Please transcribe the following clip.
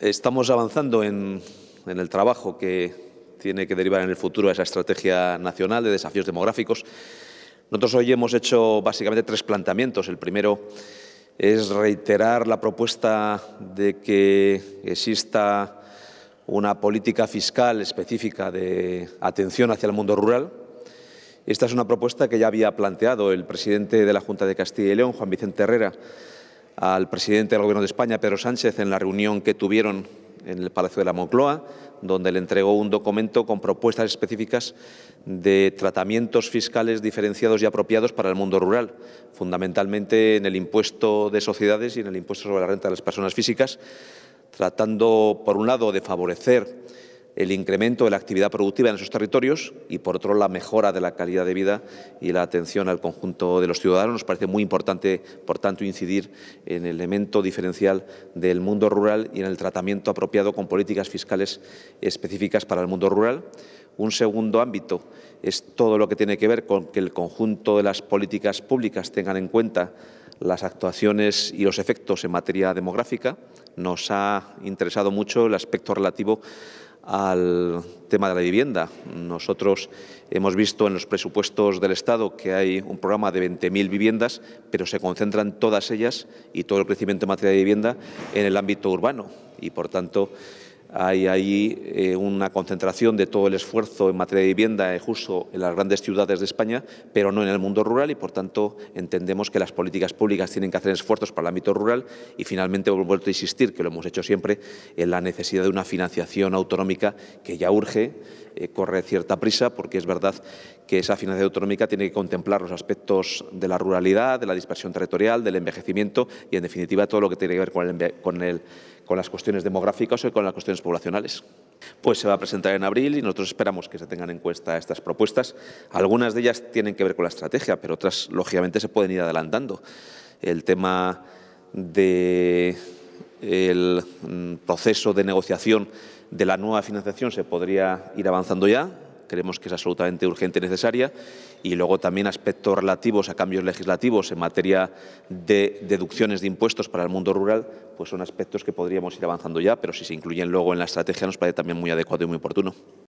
Estamos avanzando en, el trabajo que tiene que derivar en el futuro a esa estrategia nacional de desafíos demográficos. Nosotros hoy hemos hecho básicamente tres planteamientos. El primero es reiterar la propuesta de que exista una política fiscal específica de atención hacia el mundo rural. Esta es una propuesta que ya había planteado el presidente de la Junta de Castilla y León, Juan Vicente Herrera, al presidente del Gobierno de España, Pedro Sánchez, en la reunión que tuvieron en el Palacio de la Moncloa, donde le entregó un documento con propuestas específicas de tratamientos fiscales diferenciados y apropiados para el mundo rural, fundamentalmente en el impuesto de sociedades y en el impuesto sobre la renta de las personas físicas, tratando, por un lado, de favorecer el incremento de la actividad productiva en esos territorios y, por otro, la mejora de la calidad de vida y la atención al conjunto de los ciudadanos. Nos parece muy importante, por tanto, incidir en el elemento diferencial del mundo rural y en el tratamiento apropiado con políticas fiscales específicas para el mundo rural. Un segundo ámbito es todo lo que tiene que ver con que el conjunto de las políticas públicas tengan en cuenta las actuaciones y los efectos en materia demográfica. Nos ha interesado mucho el aspecto relativo al tema de la vivienda. Nosotros hemos visto en los presupuestos del Estado que hay un programa de 20.000 viviendas, pero se concentran todas ellas y todo el crecimiento en materia de vivienda en el ámbito urbano y, por tanto, hay ahí eh, una concentración de todo el esfuerzo en materia de vivienda justo en las grandes ciudades de España, pero no en el mundo rural y, por tanto, entendemos que las políticas públicas tienen que hacer esfuerzos para el ámbito rural y, finalmente, hemos vuelto a insistir, que lo hemos hecho siempre, en la necesidad de una financiación autonómica que ya urge, eh, corre cierta prisa, porque es verdad que esa financiación autonómica tiene que contemplar los aspectos de la ruralidad, de la dispersión territorial, del envejecimiento y, en definitiva, todo lo que tiene que ver con con el con las cuestiones demográficas o con las cuestiones poblacionales. Pues se va a presentar en abril y nosotros esperamos que se tengan en cuenta estas propuestas. Algunas de ellas tienen que ver con la estrategia, pero otras, lógicamente, se pueden ir adelantando. El tema del mm, proceso de negociación de la nueva financiación se podría ir avanzando ya creemos que es absolutamente urgente y necesaria, y luego también aspectos relativos a cambios legislativos en materia de deducciones de impuestos para el mundo rural, pues son aspectos que podríamos ir avanzando ya, pero si se incluyen luego en la estrategia nos parece también muy adecuado y muy oportuno.